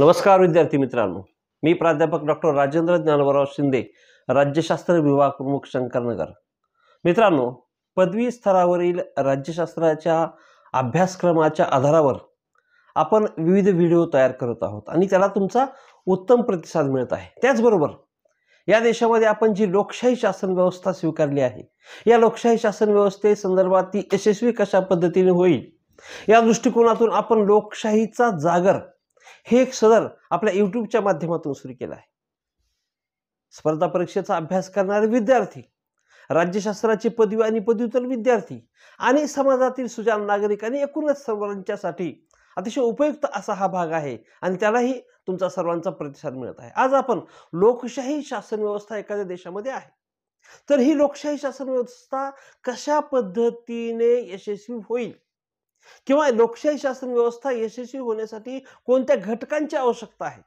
नमस्कार विद्यार्थी मित्रांनो मी प्राध्यापक डॉक्टर राजेंद्र ज्ञानवराव शिंदे राज्यशास्त्र विभाग प्रमुख शंकरनगर मित्रांनो पदवी स्तरावरील राज्यशास्त्राच्या अभ्यासक्रमाच्या आधारावर आपण विविध व्हिडिओ तयार करत आहोत आणि त्याला तुमचा उत्तम प्रतिसाद मिळत आहे त्याचबरोबर या देशामध्ये आपण जी लोकशाही शासन व्यवस्था स्वीकारली आहे या लोकशाही शासन व्यवस्थेसंदर्भात ती यशस्वी कशा पद्धतीने होईल या दृष्टिकोनातून आपण लोकशाहीचा जागर हे एक सदर आपल्या युट्यूबच्या माध्यमातून सुरू केलं आहे स्पर्धा परीक्षेचा अभ्यास करणारे विद्यार्थी राज्यशास्त्राची पदवी आणि पदव्युत्तर विद्यार्थी आणि समाजातील सुजाण नागरिक आणि एकूणच सर्वांच्यासाठी अतिशय उपयुक्त असा हा भाग आहे आणि त्यालाही तुमचा सर्वांचा प्रतिसाद मिळत आहे आज आपण लोकशाही शासन व्यवस्था एखाद्या देशामध्ये आहे तर ही लोकशाही शासन व्यवस्था कशा पद्धतीने यशस्वी होईल किंवा लोकशाही शासन व्यवस्था यशस्वी होण्यासाठी कोणत्या घटकांची आवश्यकता आहे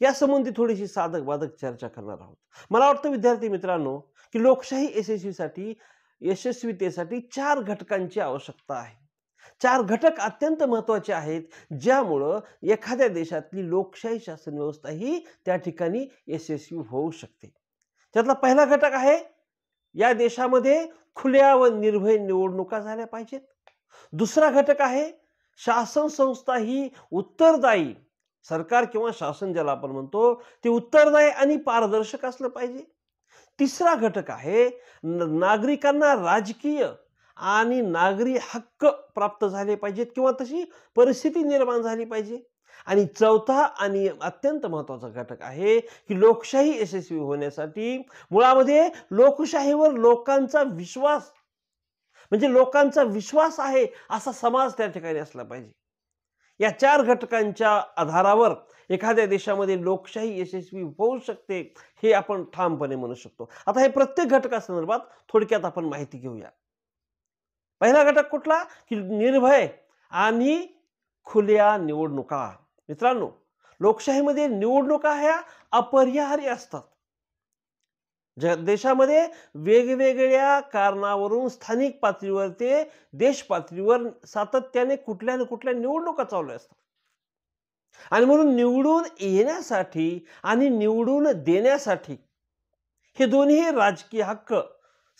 या थोडीशी साधक बाधक चर्चा करणार आहोत मला वाटतं विद्यार्थी मित्रांनो की लोकशाही यशस्वीसाठी यशस्वीतेसाठी चार घटकांची आवश्यकता आहे चार घटक अत्यंत महत्वाचे आहेत ज्यामुळं एखाद्या देशातली लोकशाही शासन व्यवस्था ही त्या ठिकाणी यशस्वी होऊ शकते त्यातला पहिला घटक आहे या देशामध्ये खुल्या व निर्भय निवडणुका झाल्या पाहिजेत दुसरा घटक आहे शासन संस्था ही उत्तरदायी सरकार किंवा शासन ज्याला आपण म्हणतो ते उत्तरदायी आणि पारदर्शक असलं पाहिजे तिसरा घटक आहे नागरिकांना राजकीय आणि नागरी हक्क प्राप्त झाले पाहिजेत किंवा तशी परिस्थिती निर्माण झाली पाहिजे आणि चौथा आणि अत्यंत महत्त्वाचा घटक आहे की लोकशाही यशस्वी होण्यासाठी मुळामध्ये लोकशाहीवर लोकांचा विश्वास म्हणजे लोकांचा विश्वास आहे असा समाज त्या ठिकाणी असला पाहिजे या चार घटकांच्या आधारावर एखाद्या देशामध्ये लोकशाही यशस्वी होऊ शकते हे आपण ठामपणे म्हणू शकतो आता हे प्रत्येक घटकासंदर्भात थोडक्यात आपण माहिती घेऊया पहिला घटक कुठला की निर्भय आणि खुल्या निवडणुका मित्रांनो लोकशाहीमध्ये निवडणुका ह्या अपरिहार्य असतात ज देशामध्ये वेगवेगळ्या कारणावरून स्थानिक पातळीवर ते देश पातळीवर सातत्याने कुठल्या ना कुठल्या निवडणुका चालू असतात आणि म्हणून निवडून येण्यासाठी आणि निवडून देण्यासाठी हे दोन्ही राजकीय हक्क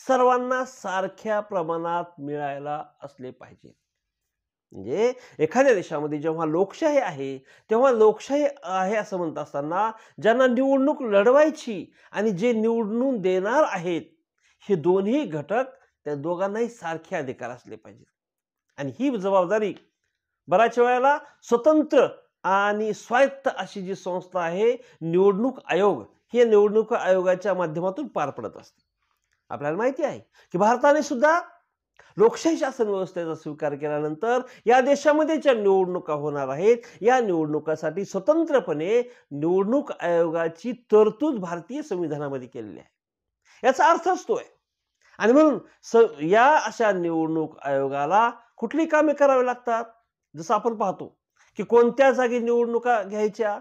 सर्वांना सारख्या प्रमाणात मिळायला असले पाहिजेत म्हणजे एखाद्या देशामध्ये जेव्हा लोकशाही आहे तेव्हा लोकशाही आहे असं म्हणत असताना ज्यांना निवडणूक लढवायची आणि जे निवडून देणार आहेत हे दोन्ही घटक त्या दोघांनाही सारखे अधिकार असले पाहिजेत आणि ही जबाबदारी बऱ्याच वेळेला स्वतंत्र आणि स्वायत्त अशी जी संस्था आहे निवडणूक आयोग हे निवडणूक आयोगाच्या माध्यमातून पार पडत असते आपल्याला माहिती आहे की भारताने सुद्धा लोकशाही शासन व्यवस्थेचा स्वीकार केल्यानंतर या देशामध्ये ज्या निवडणुका होणार आहेत या निवडणुकासाठी स्वतंत्रपणे निवडणूक आयोगाची तरतूद भारतीय संविधानामध्ये केलेली आहे याचा अर्थ असतोय आणि म्हणून स या अशा निवडणूक आयोगाला कुठली कामे करावी लागतात जसं आपण पाहतो की कोणत्या जागी निवडणुका घ्यायच्या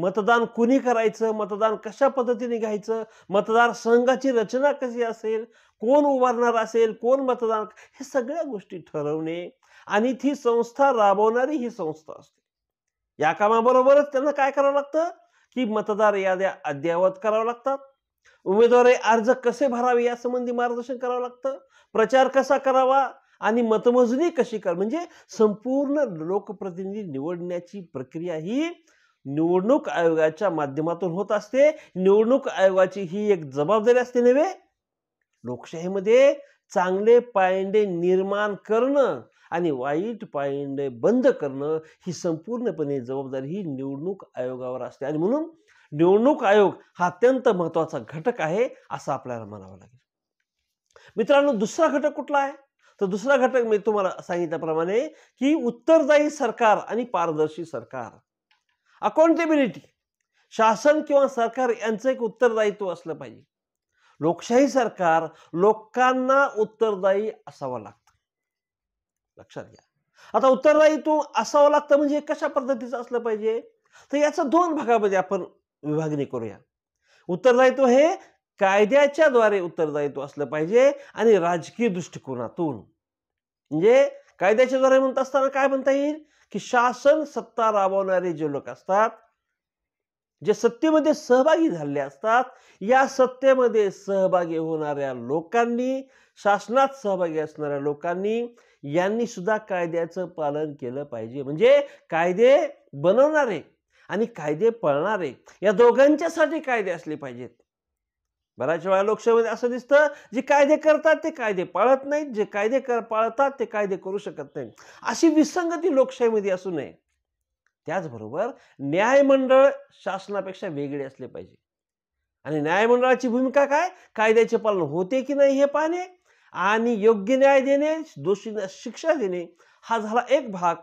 मतदान कोणी करायचं मतदान कशा पद्धतीने घ्यायचं मतदार संघाची रचना कशी असेल कोण उभारणार असेल कोण मतदान हे सगळ्या गोष्टी ठरवणे आणि ती संस्था राबवणारी ही संस्था असते या कामाबरोबरच त्यांना काय करावं लागतं की मतदार याद्या अद्ययावत कराव्या लागतात उमेदवारी अर्ज कसे भरावे यासंबंधी मार्गदर्शन करावं लागतं प्रचार कसा करावा आणि मतमोजणी कशी करा म्हणजे संपूर्ण लोकप्रतिनिधी निवडण्याची प्रक्रिया ही निवडणूक आयोगाच्या माध्यमातून होत असते निवडणूक आयोगाची ही एक जबाबदारी असते नव्हे लोकशाहीमध्ये चांगले पायंडे निर्माण करणं आणि वाईट पायंडे बंद करणं ही संपूर्णपणे जबाबदारी ही निवडणूक आयोगावर असते आणि म्हणून निवडणूक आयोग हा अत्यंत महत्त्वाचा घटक आहे असं आपल्याला म्हणावं लागेल मित्रांनो दुसरा घटक कुठला आहे तर दुसरा घटक मी तुम्हाला सांगितल्याप्रमाणे की उत्तरदायी सरकार आणि पारदर्शी सरकार अकाउंटेबिलिटी शासन किंवा सरकार यांचं एक उत्तरदायित्व असलं पाहिजे लोकशाही सरकार लोकांना उत्तरदायी असावं लागतं लक्षात घ्या आता उत्तरदायित्व असावं लागतं म्हणजे कशा पद्धतीचं असलं पाहिजे तर याचा दोन भागामध्ये आपण विभागणी करूया उत्तरदायित्व हे कायद्याच्या द्वारे उत्तरदायित्व असलं पाहिजे आणि राजकीय दृष्टिकोनातून म्हणजे कायद्याच्या द्वारे म्हणत असताना काय म्हणता येईल की शासन सत्ता राबवणारे जे लोक असतात जे सत्तेमध्ये सहभागी झाले असतात या सत्तेमध्ये सहभागी होणाऱ्या लोकांनी शासनात सहभागी असणाऱ्या लोकांनी यांनी सुद्धा कायद्याचं पालन केलं पाहिजे म्हणजे कायदे बनवणारे आणि कायदे पळणारे या दोघांच्यासाठी कायदे असले पाहिजेत बऱ्याच वेळा लोकशाहीमध्ये असं दिसतं जे कायदे करतात ते कायदे पाळत नाहीत जे कायदे कर पाळतात ते कायदे करू शकत नाहीत अशी विसंगती लोकशाहीमध्ये असू नये त्याचबरोबर न्यायमंडळ शासनापेक्षा वेगळे असले पाहिजे आणि न्यायमंडळाची भूमिका काय कायद्याचे पालन होते की नाही हे पाहणे आणि योग्य न्याय देणे दोषींना शिक्षा देणे हा झाला एक भाग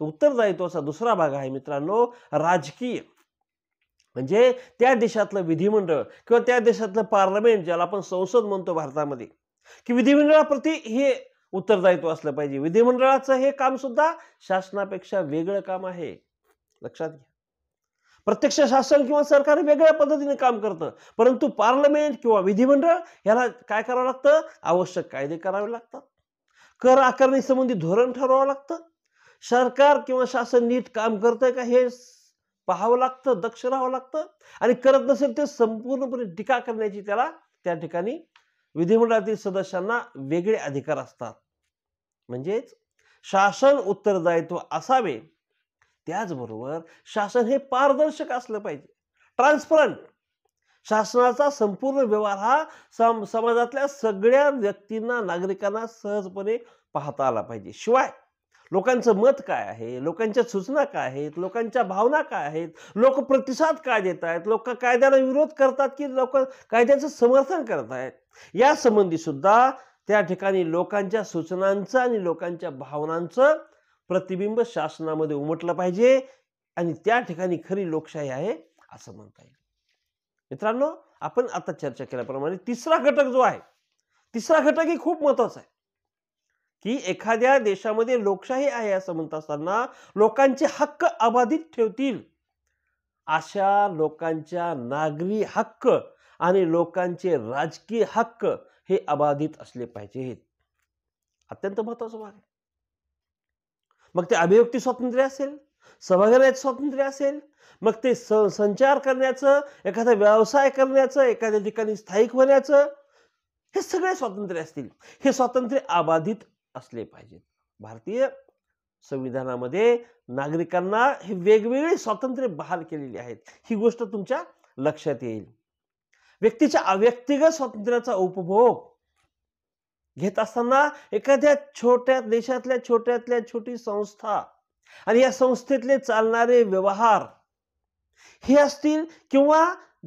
तो उत्तरदायित्वाचा दुसरा भाग आहे मित्रांनो राजकीय म्हणजे त्या देशातलं विधिमंडळ किंवा त्या देशातलं पार्लमेंट ज्याला आपण संसद म्हणतो भारतामध्ये की विधिमंडळाप्रती हे उत्तरदायित्व असलं पाहिजे विधिमंडळाचं हे काम सुद्धा शासनापेक्षा वेगळं काम आहे लक्षात घ्या प्रत्यक्ष शासन किंवा सरकार वेगळ्या पद्धतीने काम करतं परंतु पार्लमेंट किंवा विधिमंडळ ह्याला काय करावं लागतं आवश्यक कायदे करावे लागतात कर आकारणीसंबंधी धोरण ठरवावं लागतं सरकार किंवा शासन नीट काम करतंय का हे पाहावं लागतं दक्ष राहावं लागतं आणि करत नसेल ते संपूर्णपणे टीका करण्याची त्याला त्या ठिकाणी विधिमंडळातील सदस्यांना वेगळे अधिकार असतात म्हणजेच शासन उत्तरदायित्व असावे त्याचबरोबर शासन हे पारदर्शक असलं पाहिजे ट्रान्सपरंट शासनाचा संपूर्ण व्यवहार हा सम समाजातल्या सगळ्या व्यक्तींना नागरिकांना सहजपणे पाहता आला पाहिजे शिवाय लोकांचं मत काय आहे लोकांच्या सूचना काय आहेत लोकांच्या भावना काय आहेत लोक प्रतिसाद काय देत आहेत लोक कायद्याला विरोध करतात की लोक कायद्याचं समर्थन करत आहेत यासंबंधी सुद्धा त्या ठिकाणी लोकांच्या सूचनांचं आणि लोकांच्या भावनांचं प्रतिबिंब शासनामध्ये उमटलं पाहिजे आणि त्या ठिकाणी खरी लोकशाही आहे असं म्हणता येईल मित्रांनो आपण आता चर्चा केल्याप्रमाणे तिसरा घटक जो आहे तिसरा घटक ही खूप महत्वाचा आहे की एखाद्या देशामध्ये लोकशाही आहे असं म्हणत असताना लोकांचे हक्क अबाधित ठेवतील अशा लोकांच्या नागरी हक्क आणि लोकांचे राजकीय हक्क हे अबाधित असले पाहिजेत अत्यंत महत्वाचं भाग आहे मग ते अभिव्यक्ती स्वातंत्र्य असेल सभागृहाचे स्वातंत्र्य असेल मग ते स संचार करण्याचं एखादा व्यवसाय करण्याचं एखाद्या ठिकाणी स्थायिक होण्याचं हे सगळे स्वातंत्र्य असतील हे स्वातंत्र्य अबाधित असले पाहिजेत भारतीय संविधानामध्ये नागरिकांना हे वेगवेगळे स्वातंत्र्य बहाल केलेली आहेत ही गोष्ट तुमच्या लक्षात येईल व्यक्तीच्या अव्यक्तिगत स्वातंत्र्याचा उपभोग घेत असताना एखाद्या छोट्या देशातल्या छोट्यातल्या छोटी संस्था आणि या संस्थेतले चालणारे व्यवहार हे असतील किंवा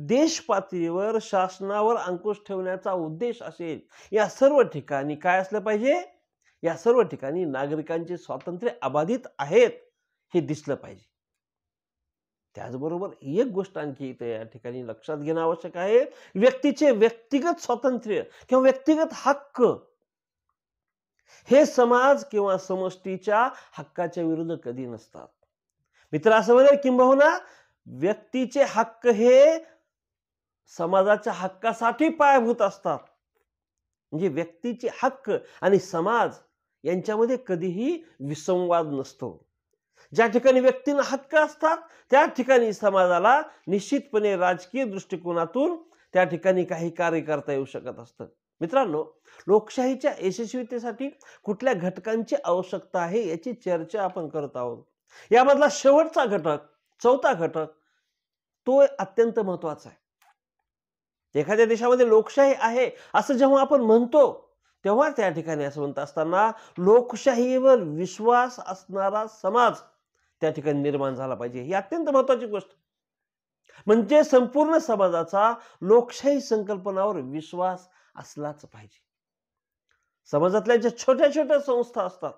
देश पातळीवर शासनावर अंकुश ठेवण्याचा उद्देश असेल या सर्व ठिकाणी काय असलं पाहिजे या सर्व ठिकाणी नागरिकांचे स्वातंत्र्य अबाधित आहेत हे दिसलं पाहिजे त्याचबरोबर एक गोष्ट आणखी इथे या ठिकाणी लक्षात घेणं आवश्यक आहे व्यक्तीचे व्यक्तिगत स्वातंत्र्य किंवा व्यक्तिगत हक्क हे समाज किंवा समष्टीच्या हक्काच्या विरुद्ध कधी नसतात मित्र असं म्हणे किंबहुना व्यक्तीचे हक्क हे समाजाच्या हक्कासाठी पायाभूत असतात म्हणजे व्यक्तीचे हक्क आणि समाज यांच्यामध्ये कधीही विसंवाद नसतो ज्या ठिकाणी व्यक्तींना हक्क असतात त्या ठिकाणी समाजाला निश्चितपणे राजकीय दृष्टिकोनातून त्या ठिकाणी काही कार्य करता येऊ शकत असतं मित्रांनो लोकशाहीच्या यशस्वीतेसाठी कुठल्या घटकांची आवश्यकता आहे याची चर्चा आपण करत आहोत यामधला शेवटचा घटक चौथा घटक तो अत्यंत महत्वाचा आहे एखाद्या देशामध्ये लोकशाही आहे असं जेव्हा आपण म्हणतो तेव्हा त्या ठिकाणी असं म्हणत असताना लोकशाहीवर विश्वास असणारा समाज त्या ठिकाणी निर्माण झाला पाहिजे ही अत्यंत महत्वाची गोष्ट म्हणजे संपूर्ण समाजाचा लोकशाही संकल्पनावर विश्वास असलाच पाहिजे समाजातल्या ज्या छोट्या छोट्या संस्था असतात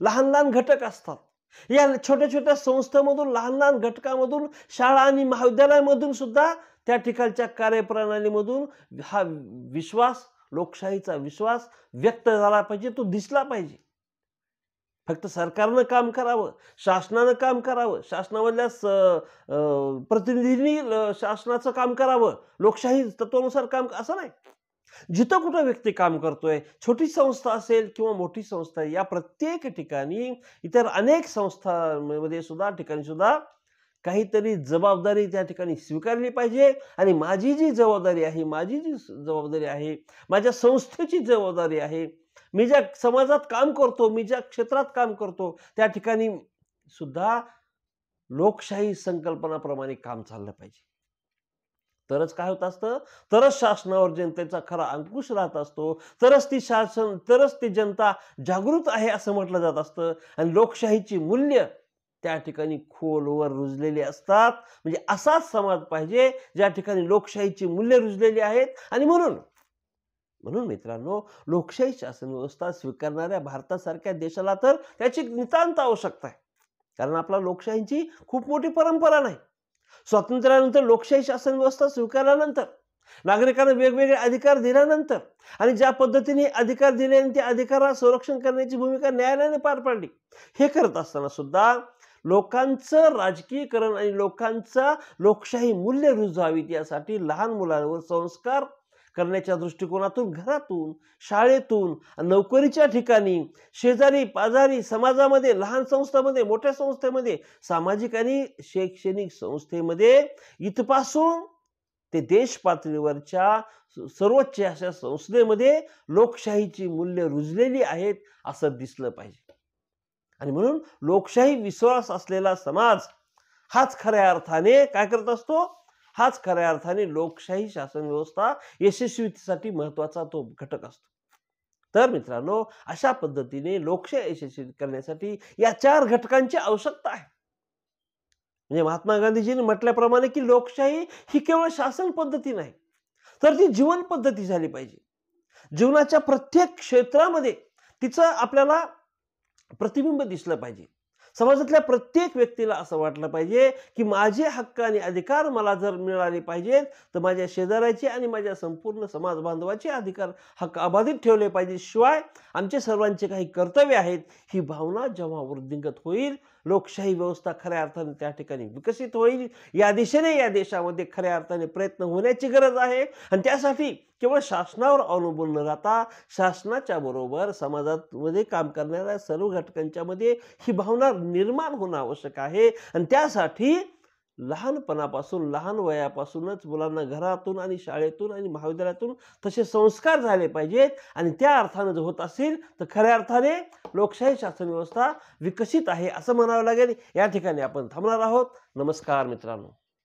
लहान लहान घटक असतात या छोट्या छोट्या संस्थेमधून लहान लहान घटकामधून शाळा आणि महाविद्यालयामधून सुद्धा त्या ठिकाणच्या कार्यप्रणालीमधून हा विश्वास लोकशाहीचा विश्वास व्यक्त झाला पाहिजे तो दिसला पाहिजे फक्त सरकारनं काम करावं शासनानं काम करावं शासनामधल्या स प्रतिनिधींनी शासनाचं काम करावं लोकशाही तत्वानुसार काम असं नाही जिथं कुठं व्यक्ती काम करतोय छोटी संस्था असेल किंवा मोठी संस्था या प्रत्येक ठिकाणी इतर अनेक संस्थांमध्ये सुद्धा ठिकाणी सुद्धा काहीतरी जबाबदारी त्या ठिकाणी स्वीकारली पाहिजे आणि माझी जी जबाबदारी आहे माझी जी जबाबदारी आहे माझ्या संस्थेची जबाबदारी आहे मी ज्या समाजात काम करतो मी ज्या क्षेत्रात काम करतो त्या ठिकाणी सुद्धा लोकशाही संकल्पनाप्रमाणे काम चाललं पाहिजे तरच काय होत असतं तरच शासनावर जनतेचा खरा अंकुश राहत असतो तरच ती शासन तरच ती जनता जागृत आहे असं म्हटलं जात असतं आणि लोकशाहीची मूल्य त्या ठिकाणी खोलवर रुजलेले असतात म्हणजे असाच समाज पाहिजे ज्या ठिकाणी लोकशाहीची मूल्य रुजलेली आहेत आणि म्हणून म्हणून मित्रांनो लोकशाही शासन व्यवस्था स्वीकारणाऱ्या भारतासारख्या देशाला तर त्याची नितांत आवश्यकता आहे कारण आपला लोकशाहीची खूप मोठी परंपरा नाही स्वातंत्र्यानंतर लोकशाही शासन व्यवस्था स्वीकारल्यानंतर नागरिकांना वेगवेगळे अधिकार दिल्यानंतर आणि ज्या पद्धतीने अधिकार दिले आणि त्या अधिकाराला संरक्षण करण्याची भूमिका न्यायालयाने पार पाडली हे करत असताना सुद्धा लोकांचं राजकीयकरण आणि लोकांचा लोकशाही मूल्य रुजावीत यासाठी लहान मुलांवर संस्कार करण्याच्या दृष्टिकोनातून घरातून शाळेतून नोकरीच्या ठिकाणी शेजारी पाजारी समाजामध्ये लहान संस्थेमध्ये मोठ्या संस्थेमध्ये सामाजिक आणि शैक्षणिक संस्थेमध्ये इथपासून ते देश पातळीवरच्या सर्वोच्च अशा संस्थेमध्ये लोकशाहीची मूल्य रुजलेली आहेत असं दिसलं पाहिजे आणि म्हणून लोकशाही विश्वास असलेला समाज हाच खऱ्या अर्थाने काय करत असतो हाच खऱ्या अर्थाने लोकशाही शासन व्यवस्था यशस्वीसाठी महत्वाचा तो घटक असतो तर मित्रांनो अशा पद्धतीने लोकशाही यशस्वी करण्यासाठी या चार घटकांची आवश्यकता आहे म्हणजे महात्मा गांधीजींनी म्हटल्याप्रमाणे की लोकशाही ही केवळ शासन पद्धती नाही तर ती जीवन पद्धती झाली पाहिजे जीवनाच्या प्रत्येक क्षेत्रामध्ये तिचं आपल्याला प्रतिबिंब दिसलं पाहिजे समाजातल्या प्रत्येक व्यक्तीला असं वाटलं पाहिजे की माझे हक्क आणि अधिकार मला जर मिळाले पाहिजेत तर माझ्या शेजाऱ्याचे आणि माझ्या संपूर्ण समाज बांधवाचे अधिकार हक्क अबाधित ठेवले पाहिजे शिवाय आमचे सर्वांचे काही कर्तव्य आहेत ही भावना जेव्हा वृद्धिंगत होईल लोकशाही व्यवस्था खऱ्या अर्थाने त्या ठिकाणी विकसित होईल या दिशेने या देशामध्ये खऱ्या अर्थाने प्रयत्न होण्याची गरज आहे आणि त्यासाठी केवळ शासनावर अवलंबून न राहता शासनाच्या बरोबर समाजामध्ये काम करणाऱ्या सर्व घटकांच्यामध्ये ही भावना निर्माण होणं आवश्यक आहे आणि त्यासाठी लहानपणापासून लहान वयापासूनच मुलांना घरातून आणि शाळेतून आणि महाविद्यालयातून तसे संस्कार झाले पाहिजेत आणि त्या अर्थानं जर होत असेल तर खऱ्या अर्थाने लोकशाही शासन व्यवस्था विकसित आहे असं म्हणावं लागेल या ठिकाणी आपण थांबणार आहोत नमस्कार मित्रांनो